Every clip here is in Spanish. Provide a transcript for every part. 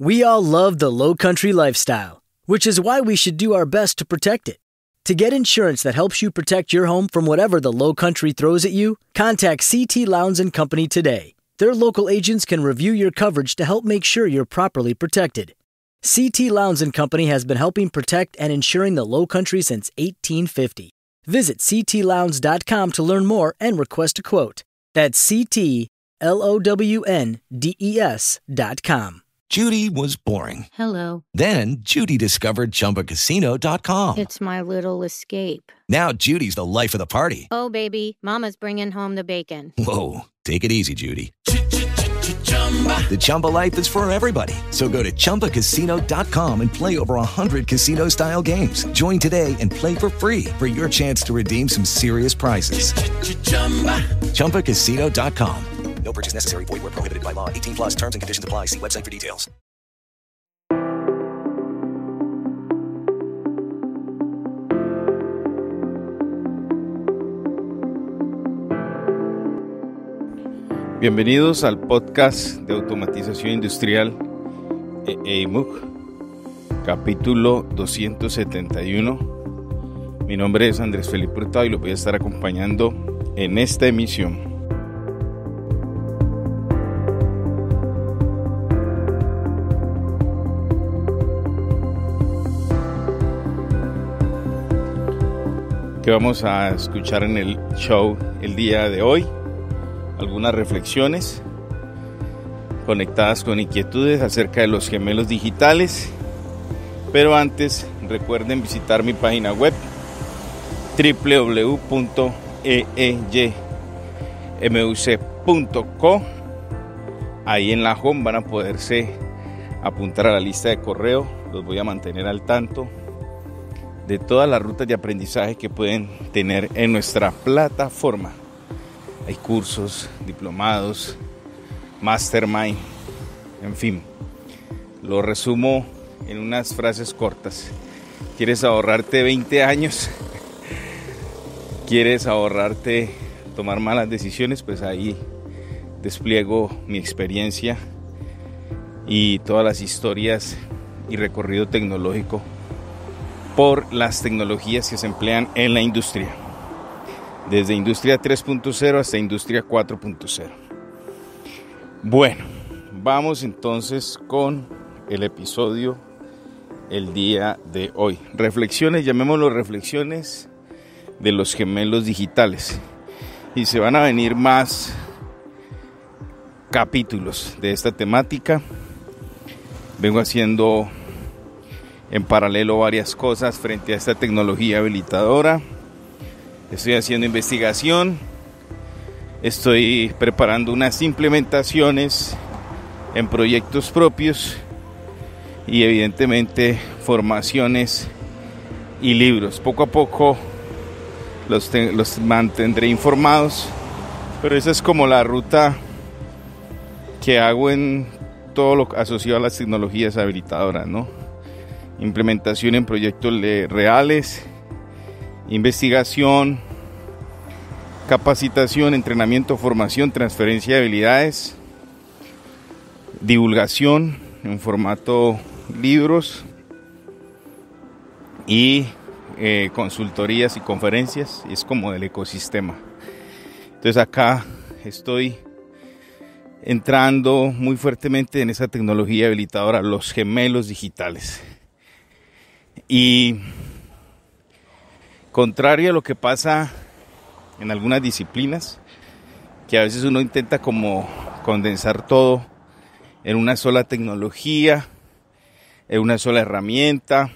We all love the low country lifestyle, which is why we should do our best to protect it. To get insurance that helps you protect your home from whatever the low country throws at you, contact CT Lowndes and Company today. Their local agents can review your coverage to help make sure you're properly protected. CT Lowndes and Company has been helping protect and insuring the low country since 1850. Visit ctlowndes.com to learn more and request a quote. That's ctlownds.com. Judy was boring. Hello. Then Judy discovered ChumbaCasino.com. It's my little escape. Now Judy's the life of the party. Oh, baby, Mama's bringing home the bacon. Whoa, take it easy, Judy. The Chumba life is for everybody. So go to ChumbaCasino.com and play over 100 casino-style games. Join today and play for free for your chance to redeem some serious prizes. Ch-ch-chumba. ChumbaCasino.com. No purchase necessary. Void where prohibited by law. 18 plus terms and conditions apply. See website for details. Bienvenidos al podcast de automatización industrial EIMUC, capítulo 271. Mi nombre es Andrés Felipe Hurtado y lo voy a estar acompañando en esta emisión. vamos a escuchar en el show el día de hoy, algunas reflexiones conectadas con inquietudes acerca de los gemelos digitales. Pero antes recuerden visitar mi página web www.eeymuc.co. Ahí en la home van a poderse apuntar a la lista de correo, los voy a mantener al tanto de todas las rutas de aprendizaje que pueden tener en nuestra plataforma. Hay cursos, diplomados, mastermind, en fin. Lo resumo en unas frases cortas. ¿Quieres ahorrarte 20 años? ¿Quieres ahorrarte tomar malas decisiones? Pues ahí despliego mi experiencia y todas las historias y recorrido tecnológico por las tecnologías que se emplean en la industria, desde industria 3.0 hasta industria 4.0. Bueno, vamos entonces con el episodio el día de hoy. Reflexiones, llamémoslo reflexiones de los gemelos digitales. Y se van a venir más capítulos de esta temática. Vengo haciendo en paralelo varias cosas frente a esta tecnología habilitadora. Estoy haciendo investigación, estoy preparando unas implementaciones en proyectos propios y evidentemente formaciones y libros. Poco a poco los, mantendré informados, pero esa es como la ruta que hago en todo lo asociado a las tecnologías habilitadoras, ¿no? implementación en proyectos reales, investigación, capacitación, entrenamiento, formación, transferencia de habilidades, divulgación en formato libros y eh, consultorías y conferencias. Es como del ecosistema. Entonces acá estoy entrando muy fuertemente en esa tecnología habilitadora, los gemelos digitales. Y contrario a lo que pasa en algunas disciplinas, que a veces uno intenta como condensar todo en una sola tecnología, en una sola herramienta,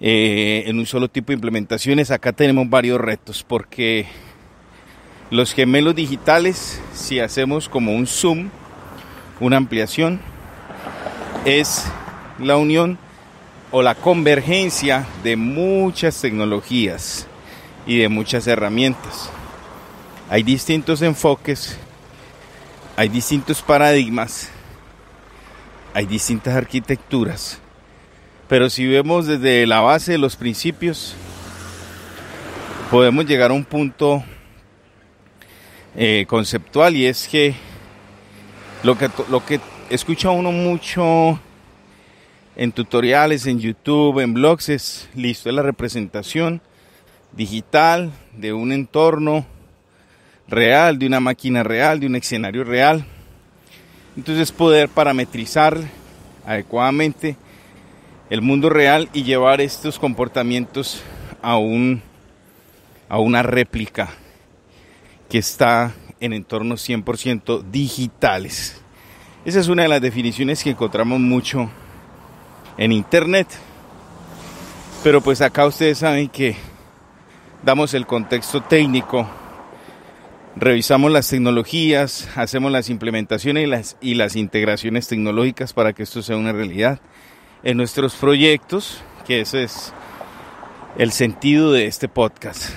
eh, en un solo tipo de implementaciones. Acá tenemos varios retos porque los gemelos digitales, si hacemos como un zoom, una ampliación, es la unión o la convergencia de muchas tecnologías y de muchas herramientas. Hay distintos enfoques, hay distintos paradigmas, hay distintas arquitecturas, pero si vemos desde la base de los principios, podemos llegar a un punto eh, conceptual y es que lo que, lo que escucha uno mucho en tutoriales, en YouTube, en blogs, es listo, es la representación digital de un entorno real, de una máquina real, de un escenario real. Entonces poder parametrizar adecuadamente el mundo real y llevar estos comportamientos a, un, a una réplica que está en entornos 100% digitales. Esa es una de las definiciones que encontramos mucho en internet. Pero pues acá ustedes saben que damos el contexto técnico, revisamos las tecnologías, hacemos las implementaciones y las, y las integraciones tecnológicas para que esto sea una realidad en nuestros proyectos, que ese es el sentido de este podcast.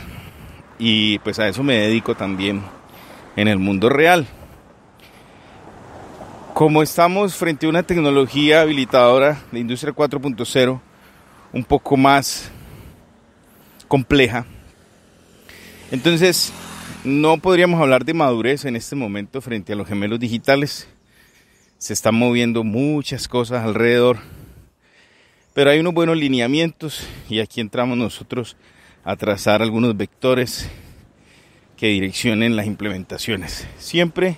Y pues a eso me dedico también en el mundo real. Como estamos frente a una tecnología habilitadora de Industria 4.0, un poco más compleja, entonces no podríamos hablar de madurez en este momento frente a los gemelos digitales. Se están moviendo muchas cosas alrededor, pero hay unos buenos lineamientos y aquí entramos nosotros a trazar algunos vectores que direccionen las implementaciones. Siempre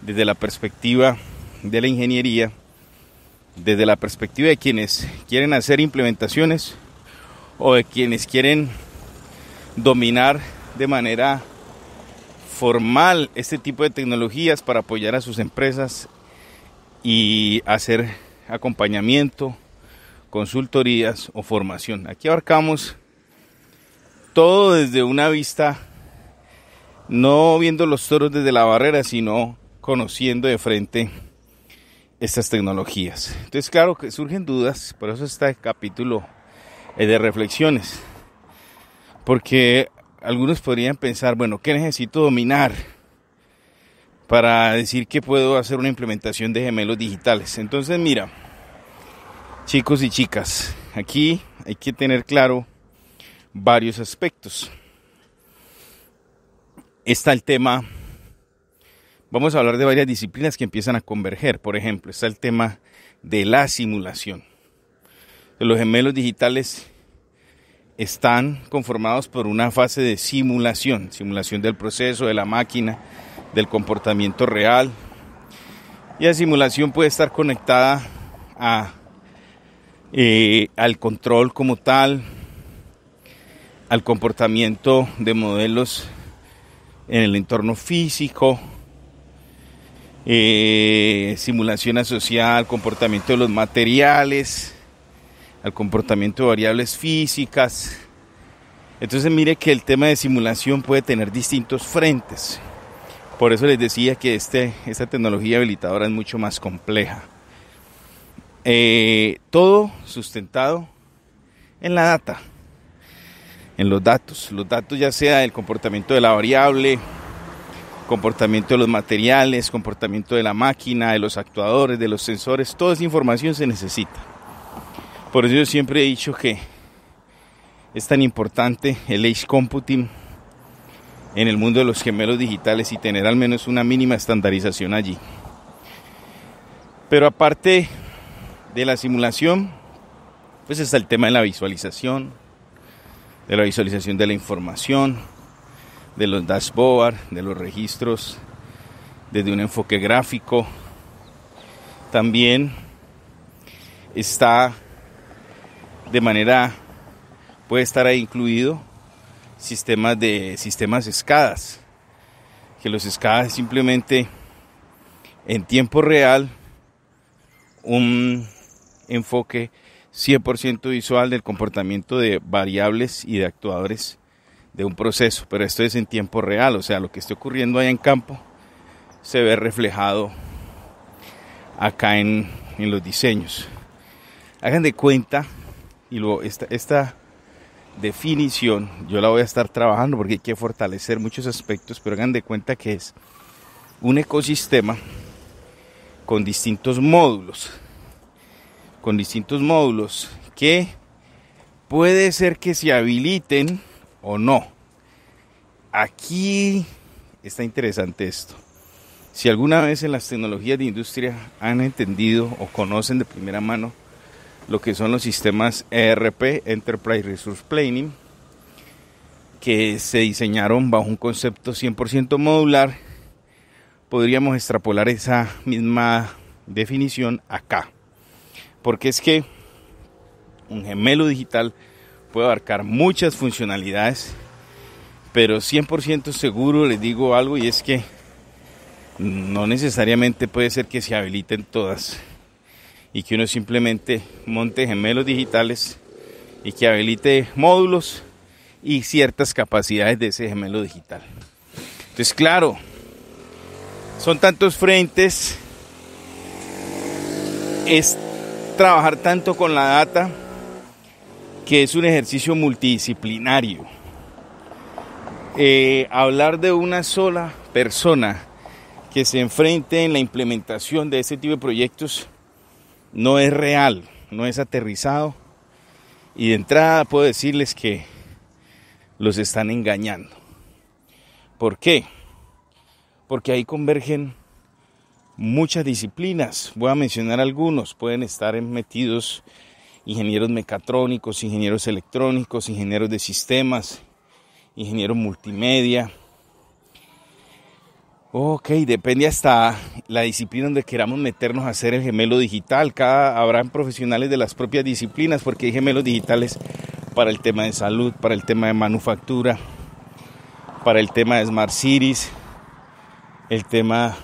desde la perspectiva de la ingeniería, desde la perspectiva de quienes quieren hacer implementaciones o de quienes quieren dominar de manera formal este tipo de tecnologías para apoyar a sus empresas y hacer acompañamiento, consultorías o formación. Aquí abarcamos todo desde una vista, no viendo los toros desde la barrera, sino conociendo de frente estas tecnologías. Entonces, claro que surgen dudas, por eso está el capítulo eh, de reflexiones. Porque algunos podrían pensar, bueno, ¿qué necesito dominar para decir que puedo hacer una implementación de gemelos digitales? Entonces, mira, chicos y chicas, aquí hay que tener claro varios aspectos. Está el tema vamos a hablar de varias disciplinas que empiezan a converger. Por ejemplo, está el tema de la simulación. Los gemelos digitales están conformados por una fase de simulación, simulación del proceso, de la máquina, del comportamiento real. Y la simulación puede estar conectada eh, al control como tal, al comportamiento de modelos en el entorno físico, eh, simulación asociada al comportamiento de los materiales, al comportamiento de variables físicas. Entonces mire que el tema de simulación puede tener distintos frentes. Por eso les decía que este, esta tecnología habilitadora es mucho más compleja. Eh, todo sustentado en la data, en los datos. Los datos ya sea el comportamiento de la variable, comportamiento de los materiales, comportamiento de la máquina, de los actuadores, de los sensores, toda esa información se necesita. Por eso yo siempre he dicho que es tan importante el edge computing en el mundo de los gemelos digitales y tener al menos una mínima estandarización allí. Pero aparte de la simulación, pues está el tema de la visualización, de la visualización de la información, de los dashboard, de los registros, desde un enfoque gráfico. También está de manera, puede estar ahí incluido sistemas de sistemas escadas, que los escadas simplemente en tiempo real un enfoque 100% visual del comportamiento de variables y de actuadores de un proceso, pero esto es en tiempo real, o sea, lo que está ocurriendo allá en campo se ve reflejado acá en, en los diseños. Hagan de cuenta, y luego esta, esta definición yo la voy a estar trabajando porque hay que fortalecer muchos aspectos, pero hagan de cuenta que es un ecosistema con distintos módulos, con distintos módulos que puede ser que se habiliten o no. Aquí está interesante esto. Si alguna vez en las tecnologías de industria han entendido o conocen de primera mano lo que son los sistemas ERP, Enterprise Resource Planning, que se diseñaron bajo un concepto 100% modular, podríamos extrapolar esa misma definición acá. Porque es que un gemelo digital puede abarcar muchas funcionalidades, pero 100% seguro les digo algo y es que no necesariamente puede ser que se habiliten todas y que uno simplemente monte gemelos digitales y que habilite módulos y ciertas capacidades de ese gemelo digital. Entonces, claro, son tantos frentes, es trabajar tanto con la data, que es un ejercicio multidisciplinario. Eh, hablar de una sola persona que se enfrente en la implementación de este tipo de proyectos no es real, no es aterrizado. Y de entrada puedo decirles que los están engañando. ¿Por qué? Porque ahí convergen muchas disciplinas. Voy a mencionar algunos. Pueden estar metidos ingenieros mecatrónicos, ingenieros electrónicos, ingenieros de sistemas, ingenieros multimedia. Ok, depende hasta la disciplina donde queramos meternos a hacer el gemelo digital. Cada habrán profesionales de las propias disciplinas porque hay gemelos digitales para el tema de salud, para el tema de manufactura, para el tema de Smart Cities, el tema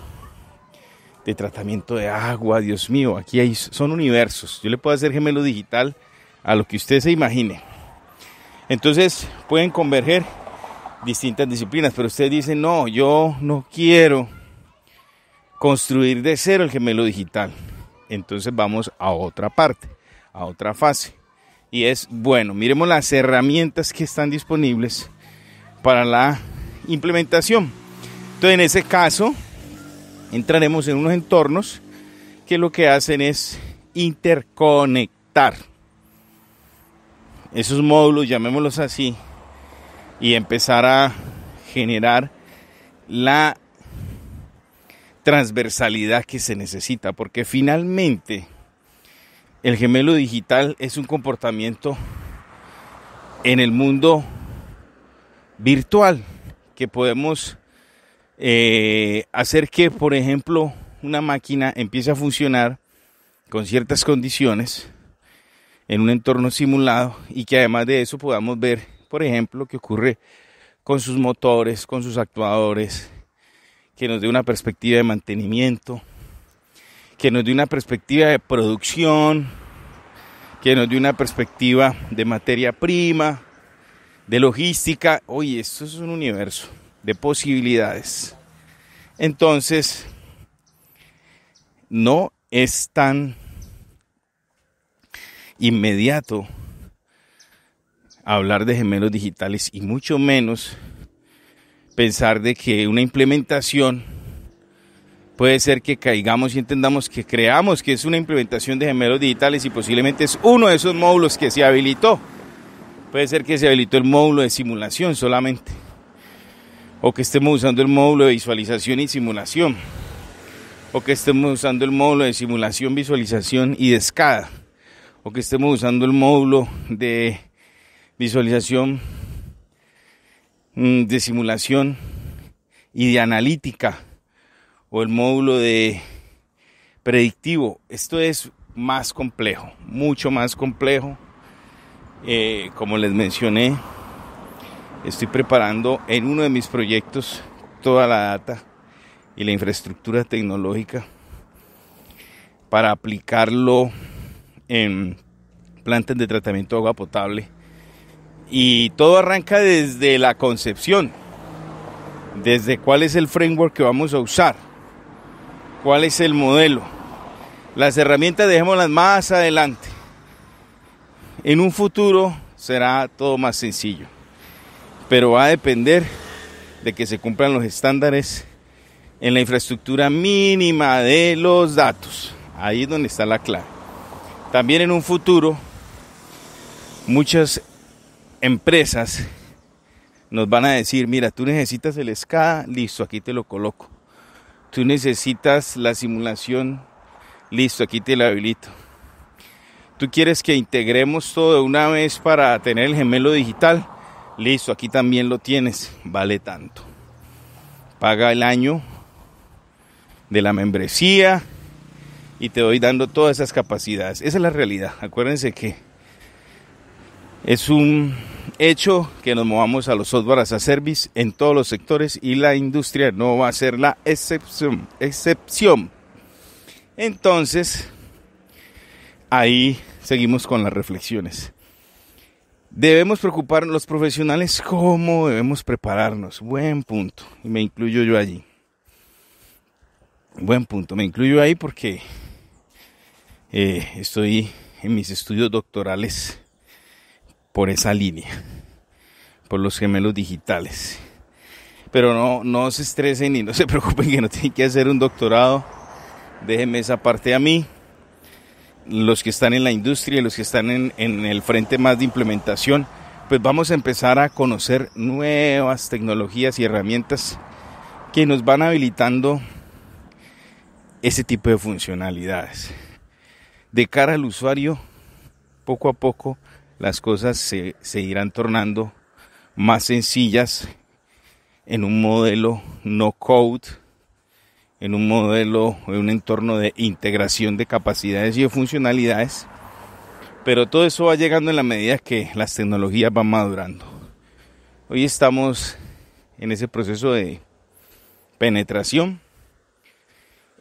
de tratamiento de agua, Dios mío, aquí hay, son universos. Yo le puedo hacer gemelo digital a lo que usted se imagine. Entonces pueden converger distintas disciplinas, pero usted dice, no, yo no quiero construir de cero el gemelo digital. Entonces vamos a otra parte, a otra fase. Y es, bueno, miremos las herramientas que están disponibles para la implementación. Entonces en ese caso, entraremos en unos entornos que lo que hacen es interconectar esos módulos, llamémoslos así, y empezar a generar la transversalidad que se necesita, porque finalmente el gemelo digital es un comportamiento en el mundo virtual que podemos eh, hacer que, por ejemplo, una máquina empiece a funcionar con ciertas condiciones en un entorno simulado y que además de eso podamos ver, por ejemplo, qué ocurre con sus motores, con sus actuadores, que nos dé una perspectiva de mantenimiento, que nos dé una perspectiva de producción, que nos dé una perspectiva de materia prima, de logística. Oye, esto es un universo de posibilidades. Entonces, no es tan inmediato hablar de gemelos digitales y mucho menos pensar de que una implementación puede ser que caigamos y entendamos que creamos que es una implementación de gemelos digitales y posiblemente es uno de esos módulos que se habilitó. Puede ser que se habilitó el módulo de simulación solamente o que estemos usando el módulo de visualización y simulación, o que estemos usando el módulo de simulación, visualización y de SCADA, o que estemos usando el módulo de visualización, mm, de simulación y de analítica, o el módulo de predictivo. Esto es más complejo, mucho más complejo. Eh, como les mencioné, Estoy preparando en uno de mis proyectos toda la data y la infraestructura tecnológica para aplicarlo en plantas de tratamiento de agua potable. Y todo arranca desde la concepción, desde cuál es el framework que vamos a usar, cuál es el modelo. Las herramientas dejémoslas más adelante. En un futuro será todo más sencillo pero va a depender de que se cumplan los estándares en la infraestructura mínima de los datos. Ahí es donde está la clave. También en un futuro, muchas empresas nos van a decir, mira, tú necesitas el SCADA, listo, aquí te lo coloco. Tú necesitas la simulación, listo, aquí te la habilito. Tú quieres que integremos todo de una vez para tener el gemelo digital, Listo, aquí también lo tienes, vale tanto. Paga el año de la membresía y te doy dando todas esas capacidades. Esa es la realidad. Acuérdense que es un hecho que nos movamos a los software as a service en todos los sectores y la industria no va a ser la excepción. excepción. Entonces, ahí seguimos con las reflexiones. Debemos preocuparnos los profesionales cómo debemos prepararnos. Buen punto. Y me incluyo yo allí. Buen punto. Me incluyo ahí porque eh, estoy en mis estudios doctorales por esa línea, por los gemelos digitales. Pero no, no se estresen y no se preocupen que no tienen que hacer un doctorado. Déjenme esa parte a mí los que están en la industria y los que están en, el frente más de implementación, pues vamos a empezar a conocer nuevas tecnologías y herramientas que nos van habilitando ese tipo de funcionalidades. De cara al usuario, poco a poco las cosas se, se irán tornando más sencillas en un modelo no code en un modelo, en un entorno de integración de capacidades y de funcionalidades. Pero todo eso va llegando en la medida que las tecnologías van madurando. Hoy estamos en ese proceso de penetración.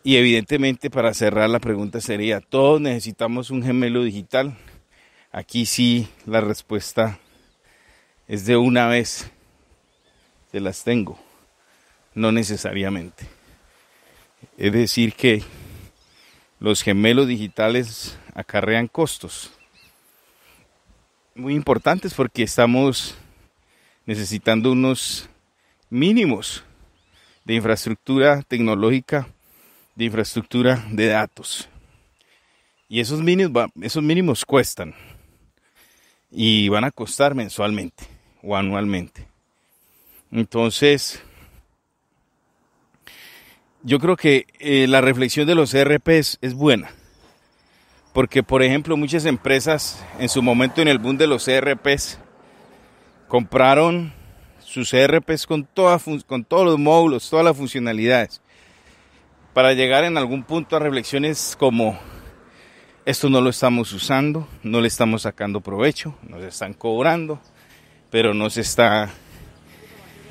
Y evidentemente para cerrar la pregunta sería, ¿todos necesitamos un gemelo digital? Aquí sí la respuesta es de una vez. Se las tengo. No necesariamente. Es decir, que los gemelos digitales acarrean costos muy importantes porque estamos necesitando unos mínimos de infraestructura tecnológica, de infraestructura de datos. Y esos mínimos, cuestan y van a costar mensualmente o anualmente. Entonces, yo creo que eh, la reflexión de los ERPs es buena. Porque, por ejemplo, muchas empresas en su momento en el boom de los ERPs compraron sus ERPs con, toda, con todos los módulos, todas las funcionalidades, para llegar en algún punto a reflexiones como, esto no lo estamos usando, no le estamos sacando provecho, nos están cobrando, pero no se está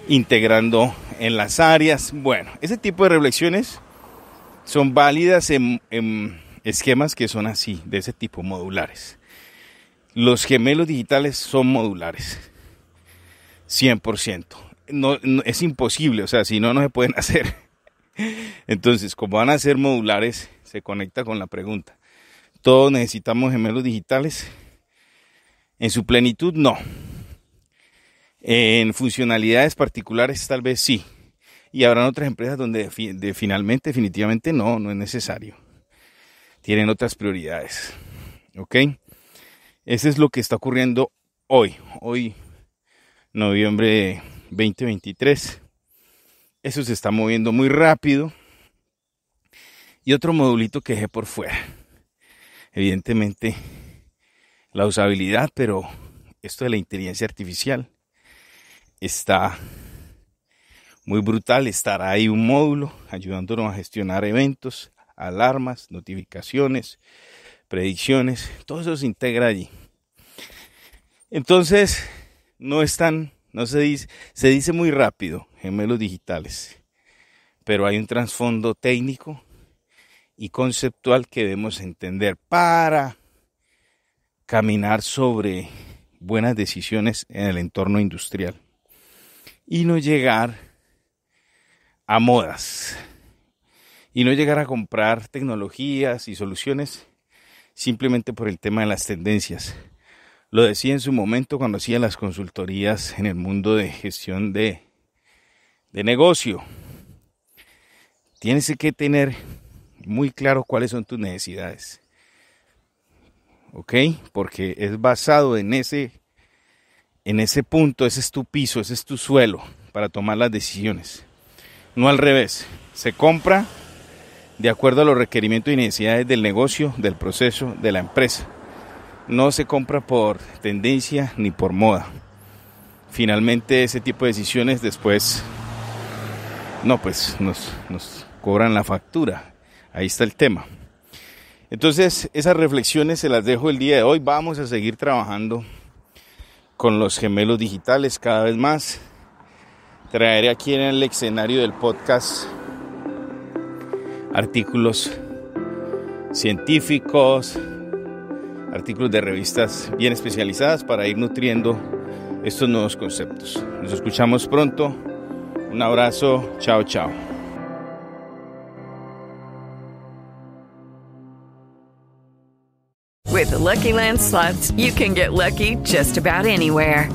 integrando en las áreas. Bueno, ese tipo de reflexiones son válidas en, esquemas que son así, de ese tipo, modulares. Los gemelos digitales son modulares, 100%. No, no, es imposible, o sea, si no, no se pueden hacer. Entonces, como van a ser modulares, se conecta con la pregunta. ¿Todos necesitamos gemelos digitales? En su plenitud, no. En funcionalidades particulares tal vez sí. Y habrán otras empresas donde finalmente, definitivamente no, no es necesario. Tienen otras prioridades. ¿Ok? Eso es lo que está ocurriendo hoy. Hoy, noviembre 2023. Eso se está moviendo muy rápido. Y otro modulito que dejé por fuera. Evidentemente, la usabilidad, pero esto de la inteligencia artificial está muy brutal estar ahí un módulo ayudándonos a gestionar eventos, alarmas, notificaciones, predicciones, todo eso se integra allí. Entonces, no están, no se dice, se dice muy rápido gemelos digitales, pero hay un trasfondo técnico y conceptual que debemos entender para caminar sobre buenas decisiones en el entorno industrial y no llegar a modas y no llegar a comprar tecnologías y soluciones simplemente por el tema de las tendencias. Lo decía en su momento cuando hacía las consultorías en el mundo de gestión de, de negocio. Tienes que tener muy claro cuáles son tus necesidades. ¿Ok? Porque es basado en ese en ese punto, ese es tu piso, ese es tu suelo para tomar las decisiones. No al revés, se compra de acuerdo a los requerimientos y necesidades del negocio, del proceso, de la empresa. No se compra por tendencia ni por moda. Finalmente ese tipo de decisiones después, no, pues nos, nos cobran la factura. Ahí está el tema. Entonces, esas reflexiones se las dejo el día de hoy. Vamos a seguir trabajando con los gemelos digitales cada vez más. Traeré aquí en el escenario del podcast artículos científicos, artículos de revistas bien especializadas para ir nutriendo estos nuevos conceptos. Nos escuchamos pronto. Un abrazo. Chao, chao. the Lucky Land slots, you can get lucky just about anywhere.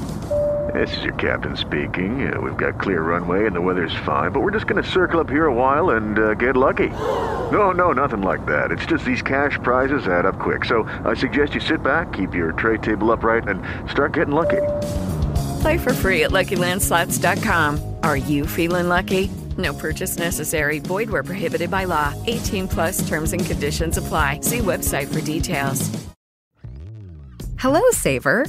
This is your captain speaking. Uh, we've got clear runway and the weather's fine, but we're just going to circle up here a while and uh, get lucky. No, no, nothing like that. It's just these cash prizes add up quick. So I suggest you sit back, keep your tray table upright, and start getting lucky. Play for free at LuckyLandSlots.com. Are you feeling lucky? No purchase necessary. Void where prohibited by law. 18 plus terms and conditions apply. See website for details. Hello, saver.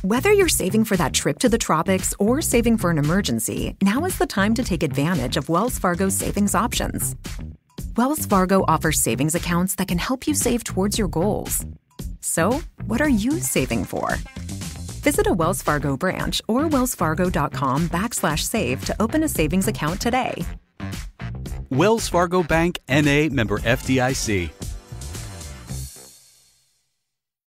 Whether you're saving for that trip to the tropics or saving for an emergency, now is the time to take advantage of Wells Fargo's savings options. Wells Fargo offers savings accounts that can help you save towards your goals. So, what are you saving for? Visit a Wells Fargo branch or wellsfargo.com backslash save to open a savings account today. Wells Fargo Bank NA member FDIC.